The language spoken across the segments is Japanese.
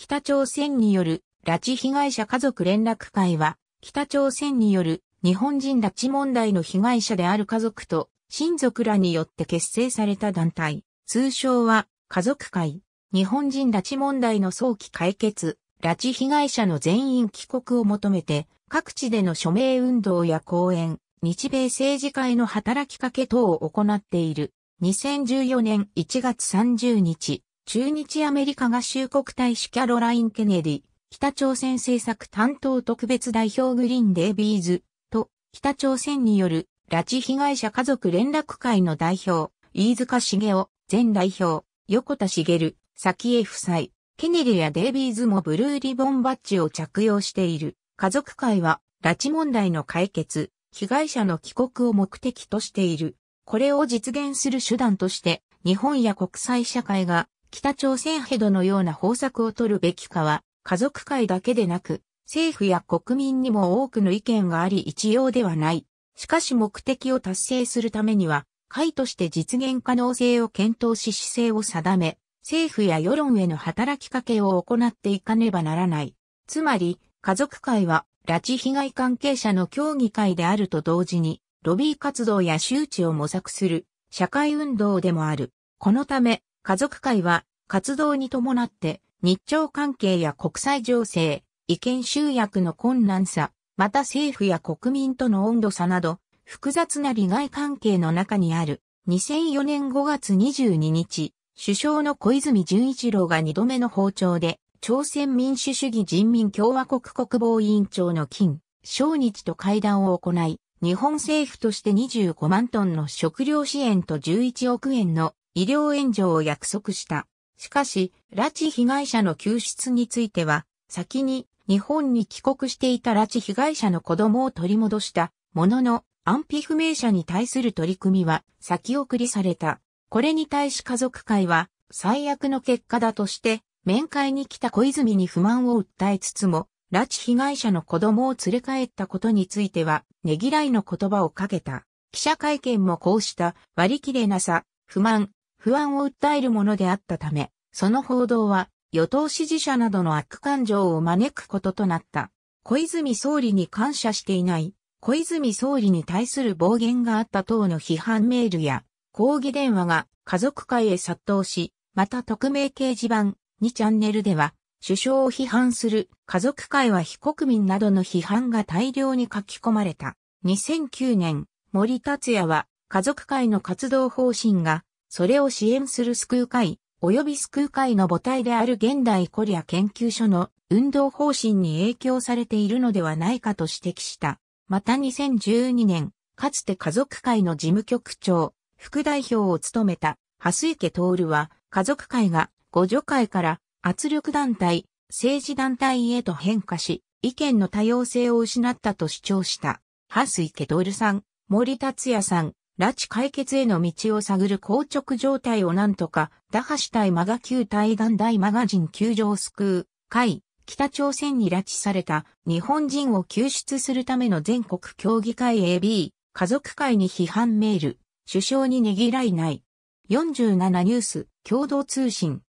北朝鮮による拉致被害者家族連絡会は、北朝鮮による日本人拉致問題の被害者である家族と親族らによって結成された団体、通称は家族会、日本人拉致問題の早期解決、拉致被害者の全員帰国を求めて、各地での署名運動や講演、日米政治会の働きかけ等を行っている。2014年1月30日、駐日アメリカ合衆国大使キャロライン・ケネディ、北朝鮮政策担当特別代表グリーン・デイビーズと、北朝鮮による拉致被害者家族連絡会の代表、飯塚茂雄、前代表、横田茂、先江夫妻、ケネディやデイビーズもブルーリボンバッジを着用している。家族会は、拉致問題の解決、被害者の帰国を目的としている。これを実現する手段として、日本や国際社会が北朝鮮ヘドのような方策を取るべきかは、家族会だけでなく、政府や国民にも多くの意見があり一様ではない。しかし目的を達成するためには、会として実現可能性を検討し姿勢を定め、政府や世論への働きかけを行っていかねばならない。つまり、家族会は、拉致被害関係者の協議会であると同時に、ロビー活動や周知を模索する、社会運動でもある。このため、家族会は活動に伴って日朝関係や国際情勢、意見集約の困難さ、また政府や国民との温度差など複雑な利害関係の中にある2004年5月22日、首相の小泉純一郎が2度目の訪朝で朝鮮民主主義人民共和国国防委員長の金、正日と会談を行い、日本政府として25万トンの食料支援と11億円の医療援助を約束した。しかし、拉致被害者の救出については、先に日本に帰国していた拉致被害者の子供を取り戻したものの、安否不明者に対する取り組みは先送りされた。これに対し家族会は最悪の結果だとして面会に来た小泉に不満を訴えつつも、拉致被害者の子供を連れ帰ったことについては、ねぎらいの言葉をかけた。記者会見もこうした割り切れなさ、不満、不安を訴えるものであったため、その報道は与党支持者などの悪感情を招くこととなった。小泉総理に感謝していない、小泉総理に対する暴言があった等の批判メールや抗議電話が家族会へ殺到し、また匿名掲示板2チャンネルでは首相を批判する家族会は非国民などの批判が大量に書き込まれた。2009年、森達也は家族会の活動方針がそれを支援する救う会、及び救う会の母体である現代コリア研究所の運動方針に影響されているのではないかと指摘した。また2012年、かつて家族会の事務局長、副代表を務めた、蓮池徹は、家族会が、互助会から圧力団体、政治団体へと変化し、意見の多様性を失ったと主張した。蓮池徹さん、森達也さん、拉致解決への道を探る硬直状態をなんとか、打破したいマガ級対岸大マガジン救助を救う、会、北朝鮮に拉致された日本人を救出するための全国協議会 AB、家族会に批判メール、首相にねぎらいない。47ニュース、共同通信。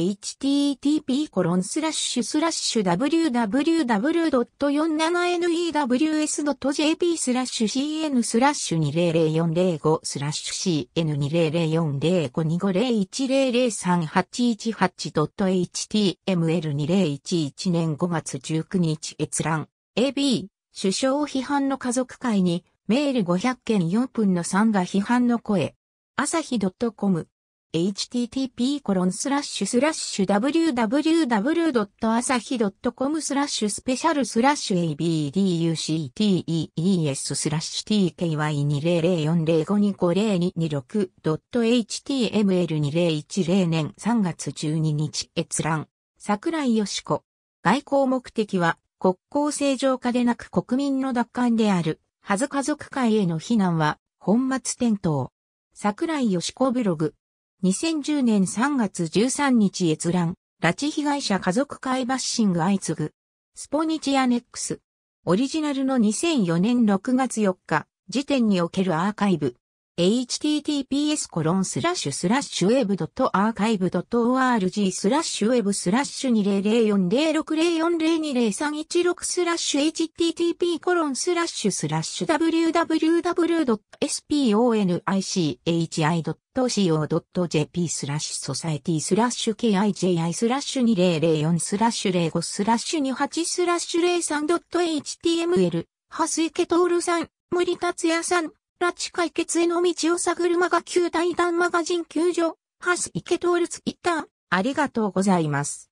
http://www.47news.jp スラッシュ cn スラッシュ200405スラッシュ cn20040525010388.html2011 年5月19日閲覧 AB 首相批判の家族会にメール500件4分の3が批判の声朝日 .com http://www.asahi.com ス p e c i a ペシャルスラッシュ abductees スラッシュ tky200405252226.html2010 年3月12日閲覧。桜井よしこ。外交目的は国交正常化でなく国民の奪還である。はず家族会への非難は本末転倒。桜井よしこブログ。2010年3月13日閲覧、拉致被害者家族会バッシング相次ぐ。スポニチアネックス。オリジナルの2004年6月4日時点におけるアーカイブ。https コロンスラッシュスラッシュウェブドットアーカイブドット org スラッシュウェブスラッシュ20040604020316スラッシュ http コロンスラッシュスラッシュ www.sponichi.co.jp スラッシュソサエティスラッシュ kiji スラッシュ2004スラッシュ05スラッシュ28スラッシュ 03.html ハスイケトールさん、森達也さん拉致解決への道を探るマガ級大談マガジン救助、ハス池通ツイッター、ありがとうございます。